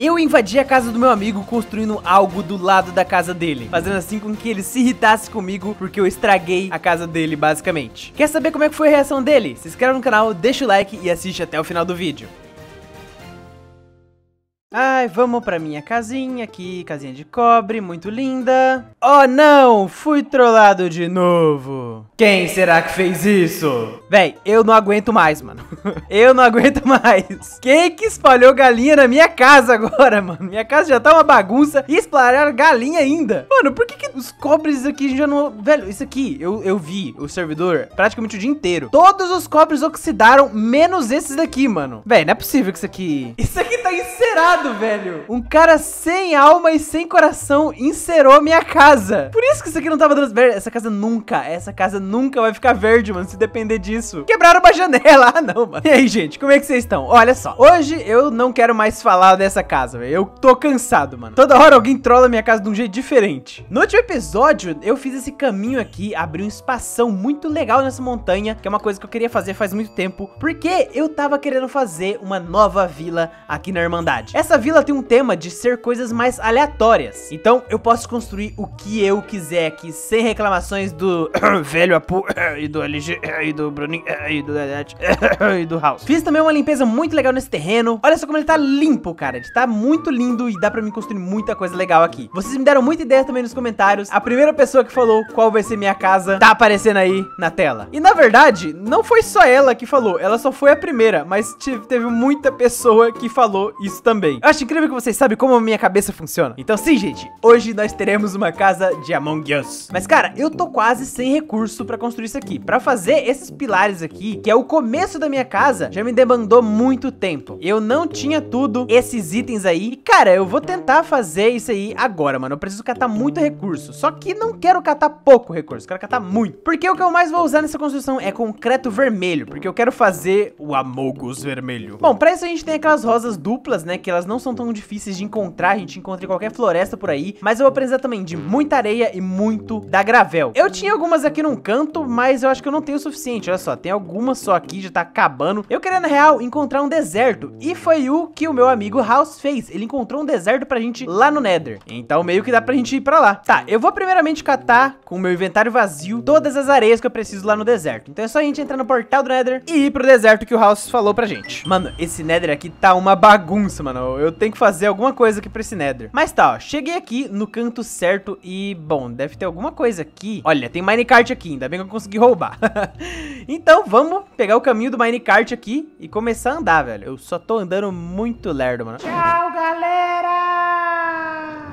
Eu invadi a casa do meu amigo construindo algo do lado da casa dele, fazendo assim com que ele se irritasse comigo porque eu estraguei a casa dele basicamente. Quer saber como é que foi a reação dele? Se inscreve no canal, deixa o like e assiste até o final do vídeo. Ai, vamos pra minha casinha aqui, casinha de cobre, muito linda. Oh não, fui trollado de novo. Quem será que fez isso? Véi, eu não aguento mais, mano. eu não aguento mais. Quem que espalhou galinha na minha casa agora, mano? Minha casa já tá uma bagunça e espalharam galinha ainda. Mano, por que, que os cobres aqui já não... Velho, isso aqui, eu, eu vi o servidor praticamente o dia inteiro. Todos os cobres oxidaram, menos esses daqui, mano. Véi, não é possível que isso aqui... Isso aqui tá encerado errado, velho. Um cara sem alma e sem coração inserou minha casa. Por isso que isso aqui não tava dando... Essa casa nunca, essa casa nunca vai ficar verde, mano, se depender disso. Quebraram uma janela. Ah, não, mano. E aí, gente, como é que vocês estão? Olha só, hoje eu não quero mais falar dessa casa, velho. Eu tô cansado, mano. Toda hora alguém trola minha casa de um jeito diferente. No último episódio, eu fiz esse caminho aqui, abri um espação muito legal nessa montanha, que é uma coisa que eu queria fazer faz muito tempo, porque eu tava querendo fazer uma nova vila aqui na Irmandade. Essa vila tem um tema de ser coisas mais aleatórias. Então eu posso construir o que eu quiser aqui, sem reclamações do velho Apu e do LG e do Bruninho e do Dedete e do House. Fiz também uma limpeza muito legal nesse terreno. Olha só como ele tá limpo, cara. tá muito lindo e dá pra mim construir muita coisa legal aqui. Vocês me deram muita ideia também nos comentários. A primeira pessoa que falou qual vai ser minha casa tá aparecendo aí na tela. E na verdade, não foi só ela que falou. Ela só foi a primeira, mas teve muita pessoa que falou isso também. Eu acho incrível que vocês sabem como a minha cabeça funciona. Então sim, gente, hoje nós teremos uma casa de Among Us. Mas cara, eu tô quase sem recurso pra construir isso aqui. Pra fazer esses pilares aqui, que é o começo da minha casa, já me demandou muito tempo. Eu não tinha tudo, esses itens aí. E cara, eu vou tentar fazer isso aí agora, mano. Eu preciso catar muito recurso. Só que não quero catar pouco recurso, quero catar muito. Porque o que eu mais vou usar nessa construção é concreto vermelho, porque eu quero fazer o Among Us vermelho. Bom, pra isso a gente tem aquelas rosas duplas, né, que elas elas não são tão difíceis de encontrar, a gente encontra em qualquer floresta por aí, mas eu vou precisar também de muita areia e muito da gravel. Eu tinha algumas aqui num canto, mas eu acho que eu não tenho o suficiente, olha só, tem algumas só aqui, já tá acabando. Eu queria, na real, encontrar um deserto, e foi o que o meu amigo House fez, ele encontrou um deserto pra gente lá no Nether, então meio que dá pra gente ir pra lá. Tá, eu vou primeiramente catar, com o meu inventário vazio, todas as areias que eu preciso lá no deserto, então é só a gente entrar no portal do Nether e ir pro deserto que o House falou pra gente. Mano, esse Nether aqui tá uma bagunça, mano, eu tenho que fazer alguma coisa aqui pra esse Nether. Mas tá, ó, cheguei aqui no canto certo e, bom, deve ter alguma coisa aqui. Olha, tem minecart aqui, ainda bem que eu consegui roubar. então, vamos pegar o caminho do minecart aqui e começar a andar, velho. Eu só tô andando muito lerdo, mano. Tchau, galera!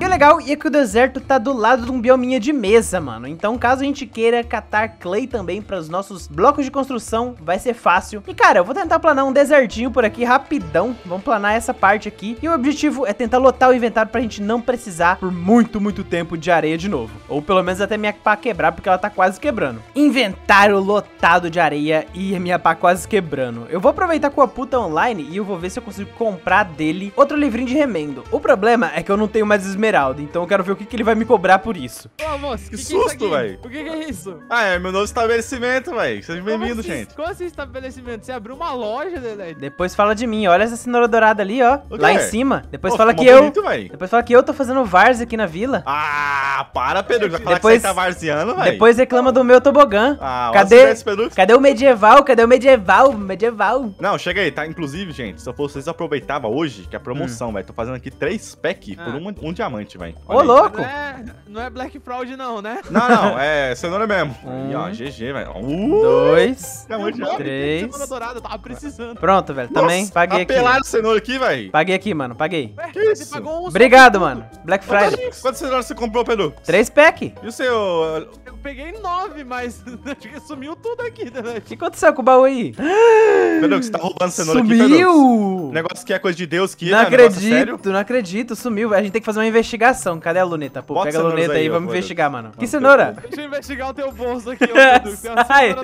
E o legal é que o deserto tá do lado de um biominha de mesa, mano. Então caso a gente queira catar clay também para os nossos blocos de construção, vai ser fácil. E cara, eu vou tentar planar um desertinho por aqui rapidão. Vamos planar essa parte aqui. E o objetivo é tentar lotar o inventário pra gente não precisar por muito, muito tempo de areia de novo. Ou pelo menos até minha pá quebrar, porque ela tá quase quebrando. Inventário lotado de areia e a minha pá quase quebrando. Eu vou aproveitar com a puta online e eu vou ver se eu consigo comprar dele outro livrinho de remendo. O problema é que eu não tenho mais esmeralda então eu quero ver o que, que ele vai me cobrar por isso. Ô, moço, que, que é susto, velho. o que, é isso? Ah, é meu novo estabelecimento, velho. Seja bem-vindo, assim? gente. Como assim estabelecimento? Você abriu uma loja, Dedé? Depois fala de mim. Olha essa cenoura dourada ali, ó. lá é? em cima. Depois Pô, fala que bonito, eu... Depois fala que eu tô fazendo vars aqui na vila. Ah, para, Pedro. Já depois, que você tá varziando, velho. Depois reclama ah. do meu tobogã. Ah, cadê, cadê o medieval? Cadê o medieval? Medieval. Não, chega aí, tá? Inclusive, gente, se eu fosse vocês aproveitava hoje, que é a promoção, hum. velho. Tô fazendo aqui três packs ah. por um, um diamante diamante, velho. Ô, aí. louco! Não é, não é, Black Fraud, não, né? Não, não, é cenoura mesmo. Um, aí, ó, GG, velho. Um, uh! dois, tá três... dourada, tava precisando. Pronto, velho, também Nossa, paguei tá aqui. Apelaram cenoura aqui, velho. Paguei aqui, mano, paguei. que isso? Você pagou Obrigado, mano. Black Friday. Quantas cenouras você comprou, Pedro? Três pack. E o seu... Uh, peguei nove, mas acho que sumiu tudo aqui, né, O que aconteceu com o baú aí? você tá roubando cenoura sumiu. aqui, Sumiu! Negócio que é coisa de Deus, que é, não é acredito, sério. Não acredito, sumiu. A gente tem que fazer uma investigação. Cadê a luneta, pô? Bota Pega a luneta aí, aí vamos investigar, mano. Que cenoura? Deixa eu investigar o teu bolso aqui, ô Deluxe. Tem aí,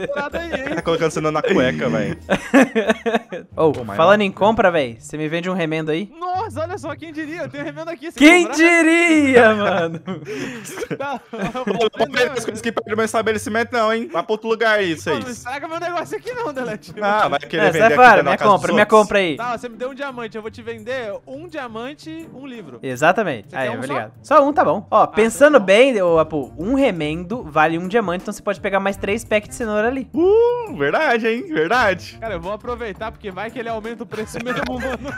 Tá colocando cenoura na cueca, velho. oh, falando é em compra, velho, você me vende um remendo aí? Nossa, olha só, quem diria? Eu tenho remendo aqui. Quem comprar? diria, mano? não, tá, eu vou vender, aqui ir no meu estabelecimento, não, hein? Vai pra outro lugar aí, vocês. Não, não estraga meu negócio aqui, não, Delete. Ah, vai querer é, vender. Sai fora, minha compra, minha compra aí. Tá, você me deu um diamante, eu vou te vender um diamante, um livro. Exatamente. Você aí, um obrigado. Só? só? um tá bom. Ó, ah, tá pensando tá bem, ô, Apu, um remendo vale um diamante, então você pode pegar mais três packs de cenoura ali. Uh, verdade, hein? Verdade. Cara, eu vou aproveitar, porque vai que ele aumenta o preço mesmo, mano.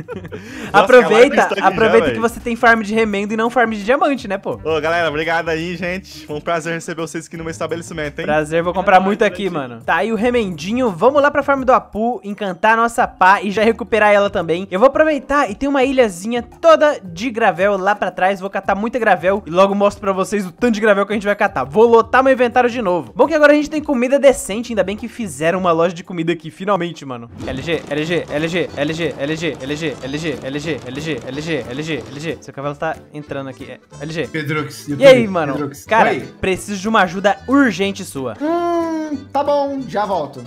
aproveita, aproveita já, que você tem farm de remendo e não farm de diamante, né, pô? Ô, galera, obrigado aí, gente. Foi um prazer receber receber vocês aqui no meu estabelecimento, hein? Prazer, vou comprar muito aqui, mano. Tá aí o remendinho. Vamos lá pra farm do Apu, encantar a nossa pá e já recuperar ela também. Eu vou aproveitar e tem uma ilhazinha toda de gravel lá pra trás. Vou catar muita gravel e logo mostro pra vocês o tanto de gravel que a gente vai catar. Vou lotar meu inventário de novo. Bom que agora a gente tem comida decente, ainda bem que fizeram uma loja de comida aqui, finalmente, mano. LG, LG, LG, LG, LG, LG, LG, LG, LG, LG, LG, LG. Seu cavalo tá entrando aqui. LG. Pedrux. E aí, mano? Cara, preciso preciso de uma ajuda urgente sua. Hum, tá bom, já volto.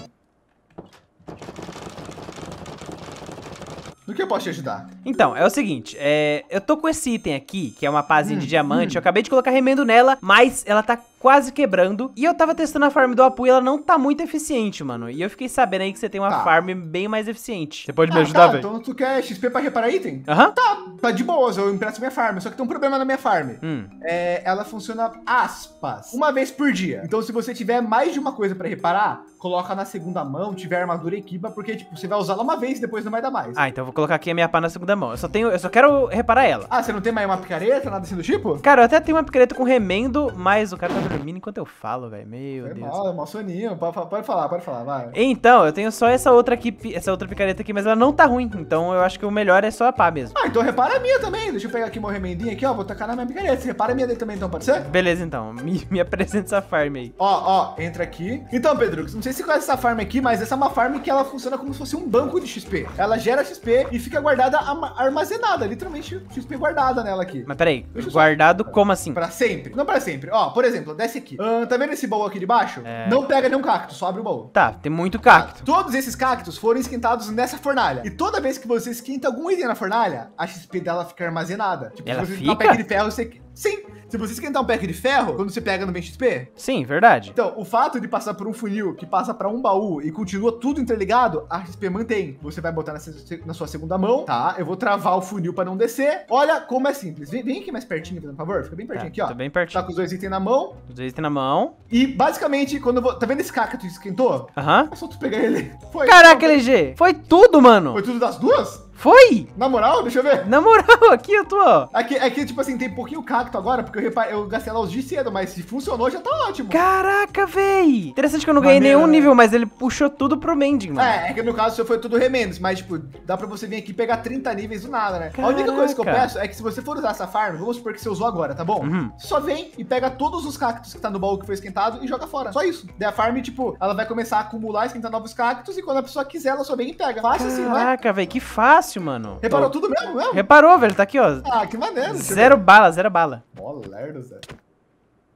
No que eu posso te ajudar? Então, é o seguinte, é, eu tô com esse item aqui, que é uma pazinha hum, de diamante, hum. eu acabei de colocar remendo nela, mas ela tá quase quebrando. E eu tava testando a farm do Apu e ela não tá muito eficiente, mano. E eu fiquei sabendo aí que você tem uma tá. farm bem mais eficiente. Você pode me ah, ajudar, tá, velho? Então tu quer XP pra reparar item? Aham. Uhum. Tá, tá de boas, eu empresto minha farm. Só que tem um problema na minha farm. Hum. É, ela funciona, aspas, uma vez por dia. Então se você tiver mais de uma coisa pra reparar, coloca na segunda mão, tiver armadura, e equipa, porque, tipo, você vai usá-la uma vez e depois não vai dar mais. Ah, então eu vou colocar aqui a minha pá na segunda mão. Eu só tenho, eu só quero reparar ela. Ah, você não tem mais uma picareta, nada assim do tipo? Cara, eu até tenho uma picareta com remendo, mas o cara tá dormindo enquanto eu falo, velho. Meu Foi Deus. Mal, é soninho. Pode, pode, falar, pode falar, vai. Então, eu tenho só essa outra aqui, essa outra picareta aqui, mas ela não tá ruim. Então eu acho que o melhor é só a pá mesmo. Ah, então repara a minha também. Deixa eu pegar aqui meu remendinho aqui, ó. Vou tacar na minha picareta. Você repara a minha dele também, então, pode ser? Beleza, então. Me, me apresenta essa farm aí. Ó, ó, entra aqui. Então, Pedro, não sei se conhece essa farm aqui, mas essa é uma farm que ela funciona como se fosse um banco de XP. Ela gera XP e fica guardada, armazenada, literalmente XP guardada nela aqui. Mas peraí, guardado só. como assim? Pra sempre. Não pra sempre. Ó, por exemplo, desce aqui. Uh, tá vendo esse baú aqui de baixo? É. Não pega nenhum cacto, só abre o baú. Tá, tem muito cacto. Todos esses cactos foram esquentados nessa fornalha. E toda vez que você esquenta algum item na fornalha, a XP dela fica armazenada. Tipo, Ela se você fica? um pé de ferro, você... Sim! Se você esquentar um pack de ferro quando você pega no Ben XP? Sim, verdade. Então, o fato de passar por um funil que passa para um baú e continua tudo interligado, a XP mantém. Você vai botar na sua segunda mão, tá? Eu vou travar o funil para não descer. Olha como é simples. Vem, vem aqui mais pertinho, por favor. Fica bem pertinho é, aqui, ó. Tá bem pertinho. Tá com os dois itens na mão. Os dois itens na mão. E, basicamente, quando eu vou... Tá vendo esse cacto que tu esquentou? Aham. É só tu pegar ele. Foi, Caraca, LG! Foi tudo, mano! Foi tudo das duas? Foi? Na moral, deixa eu ver. Na moral, aqui eu tô, ó. É aqui, aqui é tipo assim, tem pouquinho cacto agora, porque eu, repa... eu gastei lá os de cedo, mas se funcionou, já tá ótimo. Caraca, véi. Interessante que eu não ganhei Maneiro. nenhum nível, mas ele puxou tudo pro Mending, mano. É, é que no caso, você foi tudo remendos, mas, tipo, dá pra você vir aqui pegar 30 níveis do nada, né? Caraca. A única coisa que eu peço é que se você for usar essa farm, vamos supor que você usou agora, tá bom? Uhum. Só vem e pega todos os cactos que tá no baú que foi esquentado e joga fora. Só isso. Daí a farm, tipo, ela vai começar a acumular, esquentar novos cactos e quando a pessoa quiser, ela só vem e pega. Fácil Caraca, assim, né? Caraca, véi, que fácil fácil, mano. Reparou Pô. tudo mesmo, mesmo? Reparou, velho. Tá aqui, ó. Ah, que maneiro. Zero bala, zero bala. Mó Zé.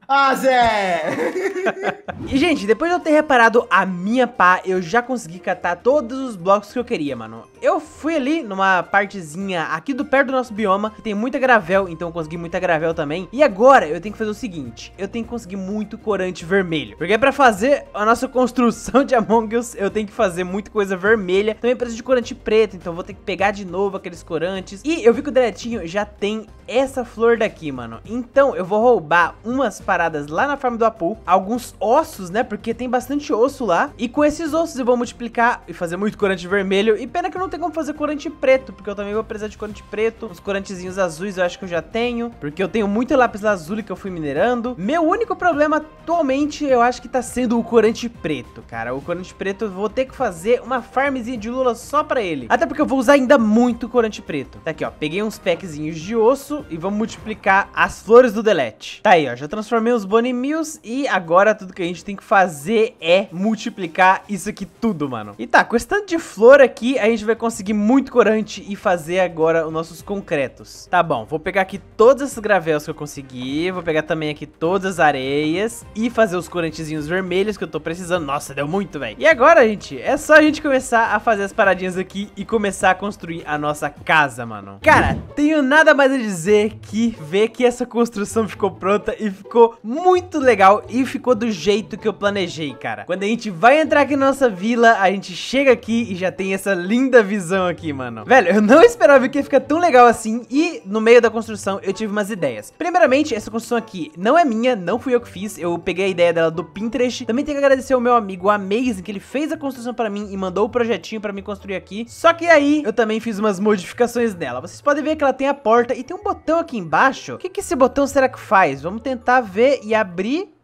Ah, Zé! e, gente, depois de eu ter reparado a minha pá, eu já consegui catar todos os blocos que eu queria, mano. Eu fui ali numa partezinha aqui do perto do nosso bioma, que tem muita gravel, então eu consegui muita gravel também. E agora eu tenho que fazer o seguinte, eu tenho que conseguir muito corante vermelho. Porque pra fazer a nossa construção de Among Us, eu tenho que fazer muita coisa vermelha. Também preciso de corante preto, então vou ter que pegar de novo aqueles corantes. E eu vi que o Deletinho já tem essa flor daqui, mano. Então eu vou roubar umas paradas lá na farm do Apu, alguns ossos, né, porque tem bastante osso lá, e com esses ossos eu vou multiplicar e fazer muito corante vermelho, e pena que eu não tenho como fazer corante preto, porque eu também vou precisar de corante preto, os corantezinhos azuis eu acho que eu já tenho, porque eu tenho muito lápis azul que eu fui minerando. Meu único problema atualmente eu acho que tá sendo o corante preto, cara, o corante preto eu vou ter que fazer uma farmzinha de lula só pra ele, até porque eu vou usar ainda muito corante preto. Tá aqui, ó, peguei uns packzinhos de osso e vamos multiplicar as flores do delete. Tá aí, ó, já transformei os boni Mills. E agora tudo que a gente tem que fazer é multiplicar isso aqui tudo, mano. E tá, com esse tanto de flor aqui, a gente vai conseguir muito corante e fazer agora os nossos concretos. Tá bom, vou pegar aqui todas as gravelas que eu consegui. Vou pegar também aqui todas as areias e fazer os corantezinhos vermelhos que eu tô precisando. Nossa, deu muito, velho. E agora, gente, é só a gente começar a fazer as paradinhas aqui e começar a construir a nossa casa, mano. Cara, tenho nada mais a dizer que ver que essa construção ficou pronta e ficou muito legal e ficou do jeito que eu planejei, cara. Quando a gente vai entrar aqui na nossa vila, a gente chega aqui e já tem essa linda visão aqui, mano. Velho, eu não esperava que ia ficar tão legal assim e no meio da construção eu tive umas ideias. Primeiramente, essa construção aqui não é minha, não fui eu que fiz, eu peguei a ideia dela do Pinterest. Também tenho que agradecer ao meu amigo Amazing, que ele fez a construção pra mim e mandou o projetinho pra mim construir aqui. Só que aí eu também fiz umas modificações nela. Vocês podem ver que ela tem a porta e tem um botão aqui embaixo. O que, que esse botão será que faz? Vamos tentar ver e abrir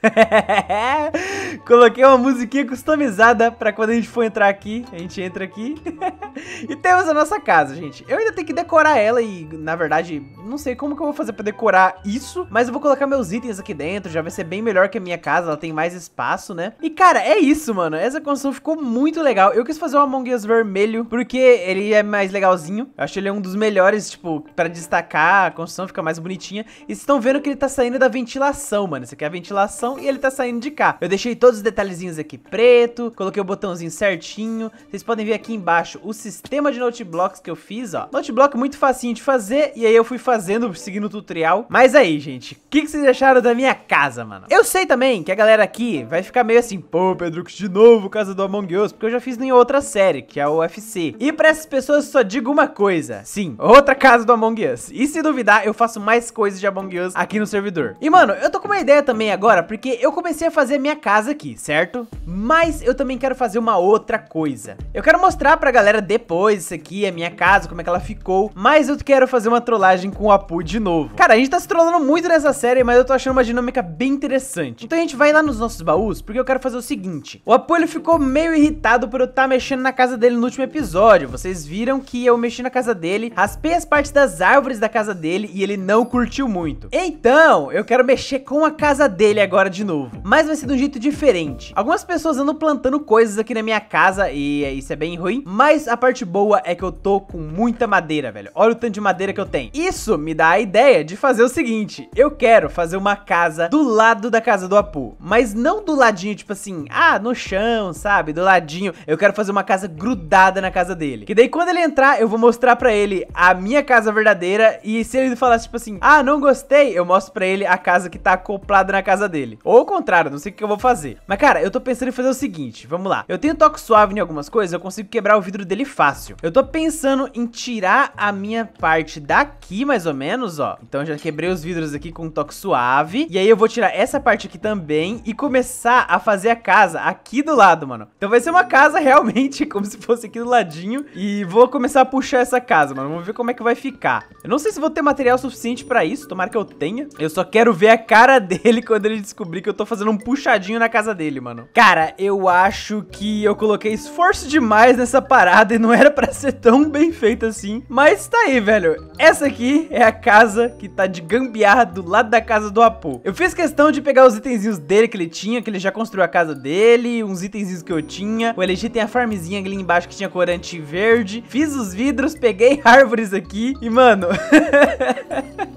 Coloquei uma musiquinha customizada pra quando a gente for entrar aqui, a gente entra aqui. e temos a nossa casa, gente. Eu ainda tenho que decorar ela e, na verdade, não sei como que eu vou fazer pra decorar isso, mas eu vou colocar meus itens aqui dentro, já vai ser bem melhor que a minha casa, ela tem mais espaço, né? E, cara, é isso, mano. Essa construção ficou muito legal. Eu quis fazer o Among Us vermelho, porque ele é mais legalzinho. Eu acho ele é um dos melhores, tipo, pra destacar, a construção fica mais bonitinha. E vocês estão vendo que ele tá saindo da ventilação, mano. Isso aqui é a ventilação e ele tá saindo de cá. Eu deixei todos os detalhezinhos aqui preto, coloquei o botãozinho certinho. Vocês podem ver aqui embaixo o sistema de noteblocks que eu fiz, ó. Noteblock muito facinho de fazer e aí eu fui fazendo, seguindo o tutorial. Mas aí, gente, o que, que vocês acharam da minha casa, mano? Eu sei também que a galera aqui vai ficar meio assim, pô, que de novo Casa do Among Us, porque eu já fiz em outra série, que é a UFC. E pra essas pessoas só digo uma coisa, sim, outra Casa do Among Us. E se duvidar, eu faço mais coisas de Among Us aqui no servidor. E, mano, eu tô com uma ideia também agora, porque porque eu comecei a fazer minha casa aqui, certo? Mas eu também quero fazer uma outra coisa. Eu quero mostrar pra galera depois isso aqui, a minha casa, como é que ela ficou. Mas eu quero fazer uma trollagem com o Apu de novo. Cara, a gente tá se trollando muito nessa série, mas eu tô achando uma dinâmica bem interessante. Então a gente vai lá nos nossos baús, porque eu quero fazer o seguinte. O Apu, ele ficou meio irritado por eu estar tá mexendo na casa dele no último episódio. Vocês viram que eu mexi na casa dele, raspei as partes das árvores da casa dele e ele não curtiu muito. Então, eu quero mexer com a casa dele agora agora de novo. Mas vai ser de um jeito diferente. Algumas pessoas andam plantando coisas aqui na minha casa e eh, isso é bem ruim. Mas a parte boa é que eu tô com muita madeira, velho. Olha o tanto de madeira que eu tenho. Isso me dá a ideia de fazer o seguinte. Eu quero fazer uma casa do lado da casa do Apu. Mas não do ladinho, tipo assim, ah, no chão, sabe? Do ladinho. Eu quero fazer uma casa grudada na casa dele. Que daí quando ele entrar, eu vou mostrar pra ele a minha casa verdadeira. E se ele falasse, tipo assim, ah, não gostei, eu mostro pra ele a casa que tá acoplada na casa dele. Ou o contrário, não sei o que eu vou fazer. Mas, cara, eu tô pensando em fazer o seguinte, vamos lá. Eu tenho toque suave em algumas coisas, eu consigo quebrar o vidro dele fácil. Eu tô pensando em tirar a minha parte daqui, mais ou menos, ó. Então, já quebrei os vidros aqui com um toque suave. E aí, eu vou tirar essa parte aqui também e começar a fazer a casa aqui do lado, mano. Então, vai ser uma casa realmente como se fosse aqui do ladinho. E vou começar a puxar essa casa, mano. Vamos ver como é que vai ficar. Eu não sei se vou ter material suficiente pra isso, tomara que eu tenha. Eu só quero ver a cara dele quando ele descobrir descobrir que eu tô fazendo um puxadinho na casa dele, mano. Cara, eu acho que eu coloquei esforço demais nessa parada e não era pra ser tão bem feita assim. Mas tá aí, velho. Essa aqui é a casa que tá de gambiarra do lado da casa do Apu. Eu fiz questão de pegar os itenzinhos dele que ele tinha, que ele já construiu a casa dele, uns itenzinhos que eu tinha. O LG tem a farmzinha ali embaixo que tinha corante verde. Fiz os vidros, peguei árvores aqui e, mano...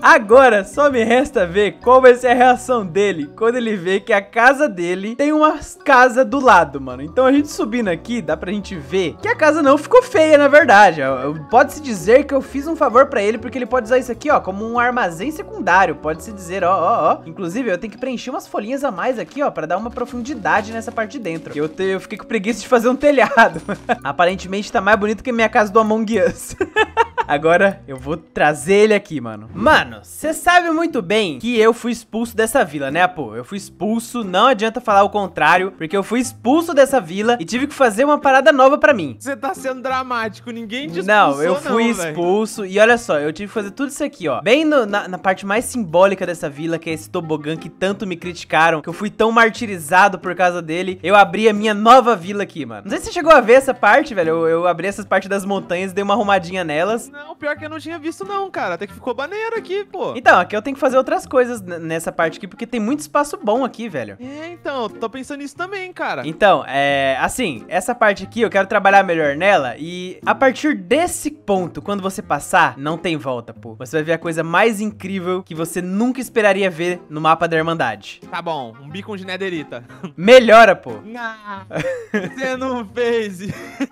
Agora só me resta ver qual vai ser a reação dele quando ele ele vê que a casa dele tem uma casa do lado, mano. Então a gente subindo aqui, dá pra gente ver que a casa não ficou feia, na verdade. Pode-se dizer que eu fiz um favor pra ele, porque ele pode usar isso aqui, ó, como um armazém secundário. Pode-se dizer, ó, ó, ó. Inclusive, eu tenho que preencher umas folhinhas a mais aqui, ó, pra dar uma profundidade nessa parte de dentro. Eu, te, eu fiquei com preguiça de fazer um telhado. Aparentemente tá mais bonito que minha casa do Among Us. agora eu vou trazer ele aqui, mano. Mano, você sabe muito bem que eu fui expulso dessa vila, né, pô? Eu fui expulso, não adianta falar o contrário, porque eu fui expulso dessa vila e tive que fazer uma parada nova pra mim. Você tá sendo dramático, ninguém te Não, eu fui não, expulso véio. e olha só, eu tive que fazer tudo isso aqui, ó. Bem no, na, na parte mais simbólica dessa vila, que é esse tobogã que tanto me criticaram, que eu fui tão martirizado por causa dele, eu abri a minha nova vila aqui, mano. Não sei se você chegou a ver essa parte, velho. Eu, eu abri essas partes das montanhas e dei uma arrumadinha nelas. Não, não, pior que eu não tinha visto, não, cara. Até que ficou maneiro aqui, pô. Então, aqui eu tenho que fazer outras coisas nessa parte aqui, porque tem muito espaço bom aqui, velho. É, então, tô pensando nisso também, cara. Então, é. Assim, essa parte aqui eu quero trabalhar melhor nela. E a partir desse ponto, quando você passar, não tem volta, pô. Você vai ver a coisa mais incrível que você nunca esperaria ver no mapa da Irmandade. Tá bom, um beacon de nederita. Melhora, pô. Ah, você não fez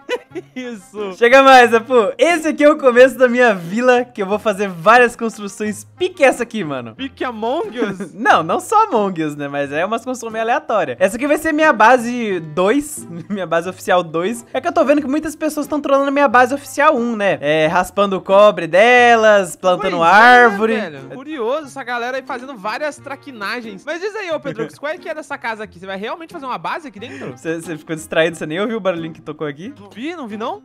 isso. Chega mais, Apu. Esse aqui é o começo da minha vila que eu vou fazer várias construções pique essa aqui, mano. Pique Among Us? não, não só Among Us, né? Mas é umas construções meio aleatórias. Essa aqui vai ser minha base 2, minha base oficial 2. É que eu tô vendo que muitas pessoas estão trolando minha base oficial 1, né? É, raspando o cobre delas, plantando pois é, árvore. É, velho. Curioso essa galera aí fazendo várias traquinagens. Mas diz aí, ô Pedro, qual é que é dessa casa aqui? Você vai realmente fazer uma base aqui dentro? Você ficou distraído, você nem ouviu o barulhinho que tocou aqui? Não vi, não vi não?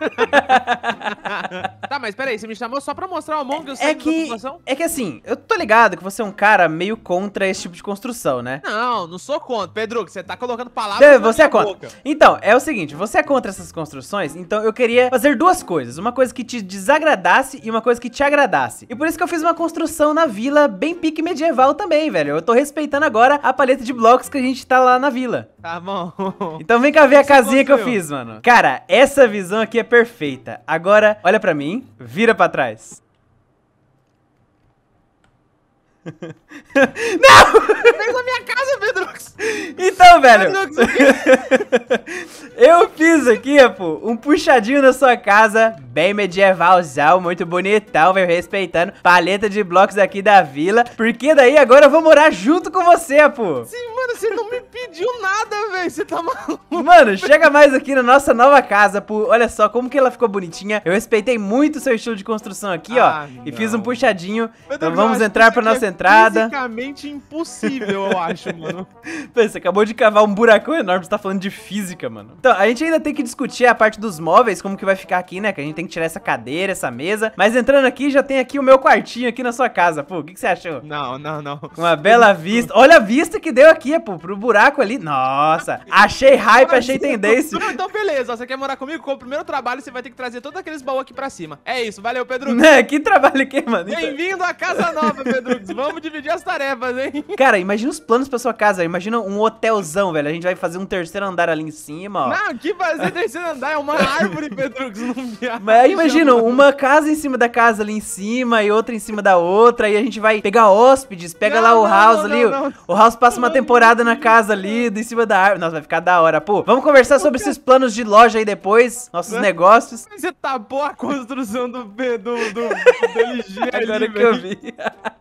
tá, mas peraí, você me chamou só pra mostrar o Among Us é que, é que assim, eu tô ligado que você é um cara meio contra esse tipo de construção, né? Não, não sou contra. Pedro, você tá colocando palavras eu, Você é contra. Então, é o seguinte, você é contra essas construções, então eu queria fazer duas coisas. Uma coisa que te desagradasse e uma coisa que te agradasse. E por isso que eu fiz uma construção na vila bem pique medieval também, velho. Eu tô respeitando agora a paleta de blocos que a gente tá lá na vila. Tá bom. Então vem cá ver a é casinha que eu fiz, mano. Cara, essa visão aqui é perfeita. Agora, olha pra mim, vira pra trás. Não! Fez a minha casa, Pedrox! Então, velho. eu fiz aqui, pô, um puxadinho na sua casa, bem medievalzão, muito bonitão, velho, respeitando paleta de blocos aqui da vila. Porque daí agora eu vou morar junto com você, pô. Sim, mano, você não me pediu nada, velho. Você tá maluco. Mano, chega mais aqui na nossa nova casa, pô. Olha só como que ela ficou bonitinha. Eu respeitei muito o seu estilo de construção aqui, ah, ó. Não. E fiz um puxadinho. então vamos entrar pra nossa é entrada. Fisicamente impossível, eu acho, mano. Pensa, acabou de cavar um buracão enorme, você tá falando de física, mano. Então, a gente ainda tem que discutir a parte dos móveis, como que vai ficar aqui, né? Que a gente tem que tirar essa cadeira, essa mesa. Mas entrando aqui, já tem aqui o meu quartinho aqui na sua casa, pô. O que, que você achou? Não, não, não. Uma bela vista. Olha a vista que deu aqui, pô, pro buraco ali. Nossa, achei hype, achei tendência. Então, beleza, você quer morar comigo? Com o primeiro trabalho, você vai ter que trazer todos aqueles baús aqui pra cima. É isso, valeu, Pedro. Né, que trabalho que, mano? Bem-vindo à casa nova, Pedro. Vamos dividir as tarefas, hein? Cara, imagina os planos pra sua casa. Imagina um hotelzão, velho. A gente vai fazer um terceiro andar ali em cima, ó. Não, que fazer terceiro andar? É uma árvore, Pedro, que não viaja. Mas imagina, uma casa em cima da casa ali em cima e outra em cima da outra. E a gente vai pegar hóspedes, pega não, lá o não, House não, ali. O House passa uma temporada na casa ali, em cima da árvore. Nossa, vai ficar da hora. Pô, vamos conversar sobre esses planos de loja aí depois, nossos negócios. Você tapou a construção do, do, do, do LG ali, que eu vi.